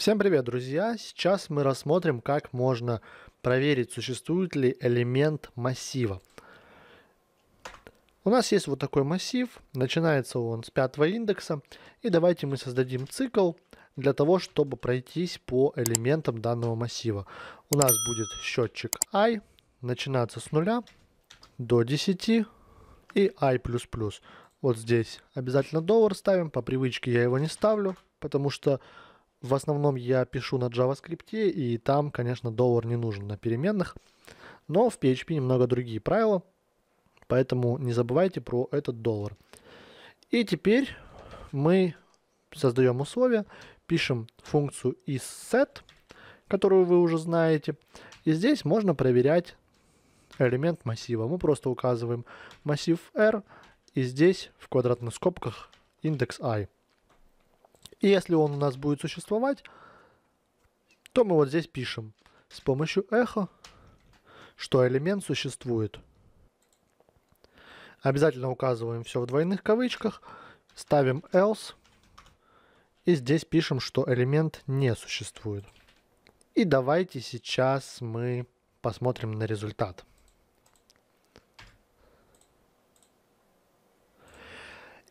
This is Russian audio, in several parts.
Всем привет, друзья! Сейчас мы рассмотрим, как можно проверить, существует ли элемент массива. У нас есть вот такой массив, начинается он с пятого индекса, и давайте мы создадим цикл для того, чтобы пройтись по элементам данного массива. У нас будет счетчик i, начинаться с нуля до 10 и i++. Вот здесь обязательно доллар ставим, по привычке я его не ставлю, потому что в основном я пишу на JavaScript, и там, конечно, доллар не нужен на переменных. Но в PHP немного другие правила, поэтому не забывайте про этот доллар. И теперь мы создаем условия, пишем функцию isSet, которую вы уже знаете. И здесь можно проверять элемент массива. Мы просто указываем массив R, и здесь в квадратных скобках индекс i. И если он у нас будет существовать, то мы вот здесь пишем с помощью эхо, что элемент существует. Обязательно указываем все в двойных кавычках, ставим else, и здесь пишем, что элемент не существует. И давайте сейчас мы посмотрим на результат.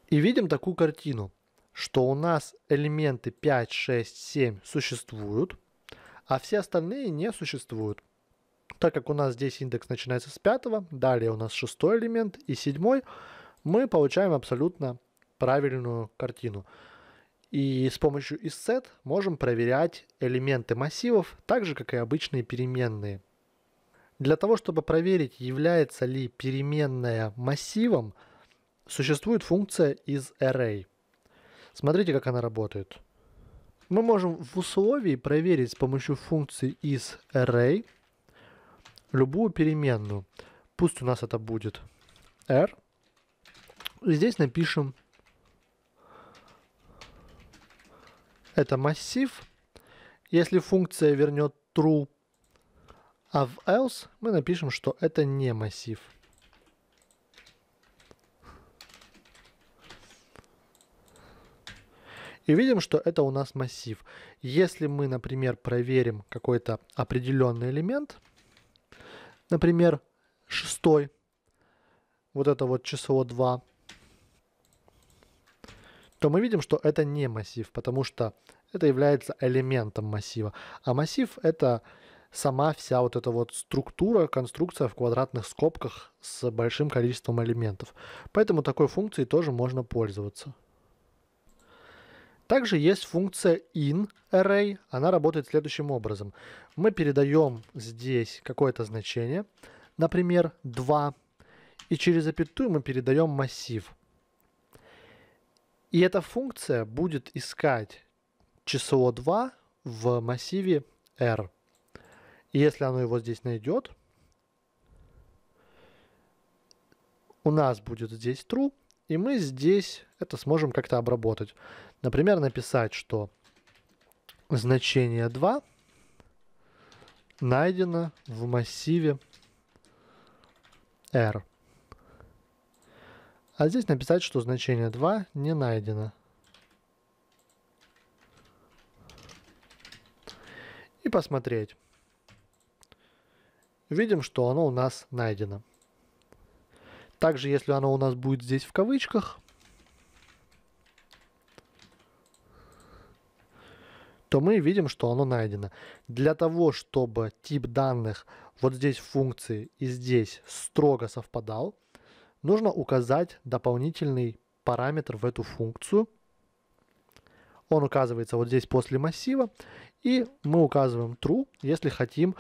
И видим такую картину что у нас элементы 5, 6, 7 существуют, а все остальные не существуют. Так как у нас здесь индекс начинается с 5, далее у нас шестой элемент и седьмой, мы получаем абсолютно правильную картину. И с помощью isSet можем проверять элементы массивов, так же как и обычные переменные. Для того, чтобы проверить, является ли переменная массивом, существует функция isArray. Смотрите, как она работает. Мы можем в условии проверить с помощью функции is array любую переменную. Пусть у нас это будет r. И здесь напишем это массив. Если функция вернет true, а в else мы напишем, что это не массив. и видим, что это у нас массив. Если мы, например, проверим какой-то определенный элемент, например, шестой, вот это вот число 2, то мы видим, что это не массив, потому что это является элементом массива. А массив – это сама вся вот эта вот структура, конструкция в квадратных скобках с большим количеством элементов. Поэтому такой функцией тоже можно пользоваться. Также есть функция in array. Она работает следующим образом. Мы передаем здесь какое-то значение, например, 2, и через запятую мы передаем массив. И эта функция будет искать число 2 в массиве r. И если оно его здесь найдет, у нас будет здесь true, и мы здесь это сможем как-то обработать. Например, написать, что значение 2 найдено в массиве R. А здесь написать, что значение 2 не найдено. И посмотреть. Видим, что оно у нас найдено. Также, если оно у нас будет здесь в кавычках, то мы видим, что оно найдено. Для того, чтобы тип данных вот здесь в функции и здесь строго совпадал, нужно указать дополнительный параметр в эту функцию. Он указывается вот здесь после массива, и мы указываем true, если хотим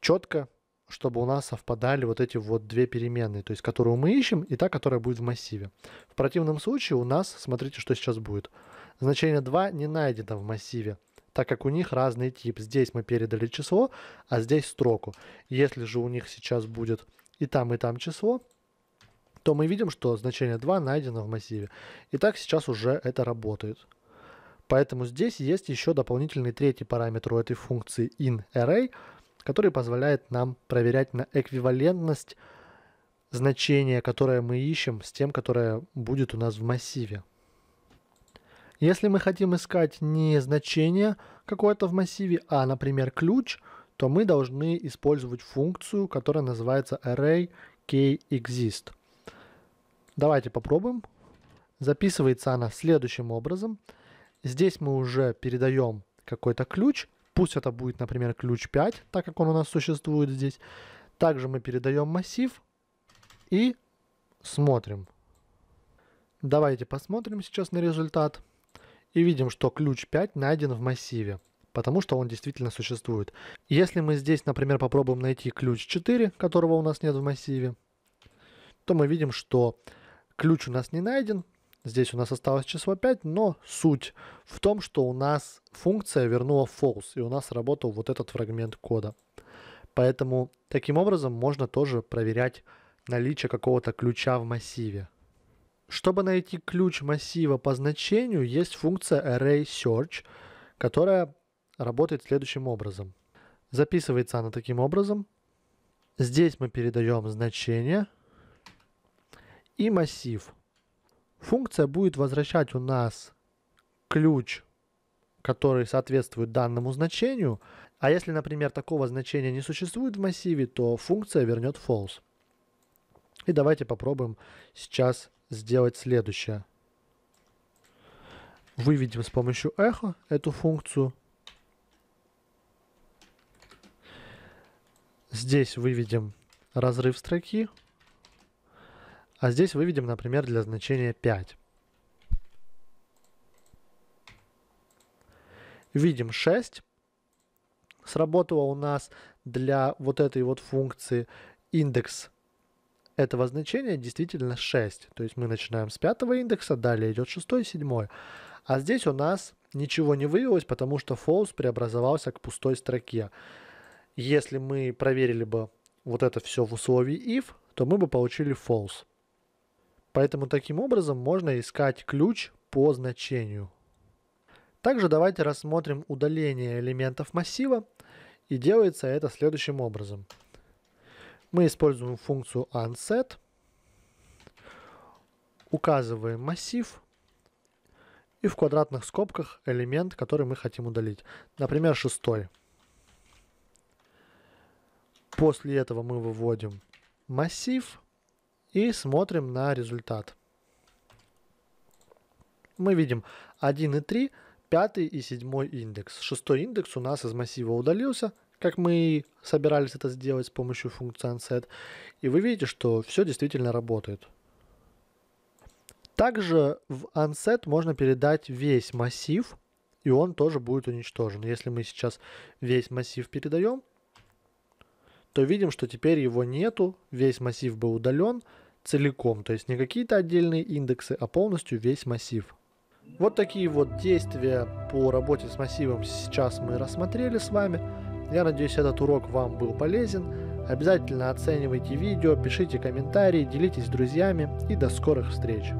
четко чтобы у нас совпадали вот эти вот две переменные, то есть которую мы ищем и та, которая будет в массиве. В противном случае у нас, смотрите, что сейчас будет. Значение 2 не найдено в массиве, так как у них разный тип. Здесь мы передали число, а здесь строку. Если же у них сейчас будет и там, и там число, то мы видим, что значение 2 найдено в массиве. И так сейчас уже это работает. Поэтому здесь есть еще дополнительный третий параметр у этой функции inArray, который позволяет нам проверять на эквивалентность значения, которое мы ищем, с тем, которое будет у нас в массиве. Если мы хотим искать не значение какое-то в массиве, а, например, ключ, то мы должны использовать функцию, которая называется array kExist. Давайте попробуем. Записывается она следующим образом. Здесь мы уже передаем какой-то ключ – Пусть это будет, например, ключ 5, так как он у нас существует здесь. Также мы передаем массив и смотрим. Давайте посмотрим сейчас на результат. И видим, что ключ 5 найден в массиве, потому что он действительно существует. Если мы здесь, например, попробуем найти ключ 4, которого у нас нет в массиве, то мы видим, что ключ у нас не найден, Здесь у нас осталось число 5, но суть в том, что у нас функция вернула false, и у нас работал вот этот фрагмент кода. Поэтому таким образом можно тоже проверять наличие какого-то ключа в массиве. Чтобы найти ключ массива по значению, есть функция array_search, которая работает следующим образом. Записывается она таким образом. Здесь мы передаем значение и массив – Функция будет возвращать у нас ключ, который соответствует данному значению. А если, например, такого значения не существует в массиве, то функция вернет false. И давайте попробуем сейчас сделать следующее. Выведем с помощью эхо эту функцию. Здесь выведем разрыв строки. А здесь выведем, например, для значения 5. Видим 6 сработало у нас для вот этой вот функции индекс этого значения действительно 6. То есть мы начинаем с пятого индекса, далее идет 6, 7. А здесь у нас ничего не выявилось, потому что false преобразовался к пустой строке. Если мы проверили бы вот это все в условии if, то мы бы получили false. Поэтому таким образом можно искать ключ по значению. Также давайте рассмотрим удаление элементов массива. И делается это следующим образом. Мы используем функцию unset, указываем массив и в квадратных скобках элемент, который мы хотим удалить. Например, шестой. После этого мы выводим массив и смотрим на результат. Мы видим 1 и 3, 5 и 7 индекс. Шестой индекс у нас из массива удалился, как мы собирались это сделать с помощью функции unset. И вы видите, что все действительно работает. Также в unset можно передать весь массив, и он тоже будет уничтожен. Если мы сейчас весь массив передаем, то видим, что теперь его нету, весь массив был удален целиком, то есть не какие-то отдельные индексы, а полностью весь массив. Вот такие вот действия по работе с массивом сейчас мы рассмотрели с вами. Я надеюсь, этот урок вам был полезен. Обязательно оценивайте видео, пишите комментарии, делитесь с друзьями и до скорых встреч!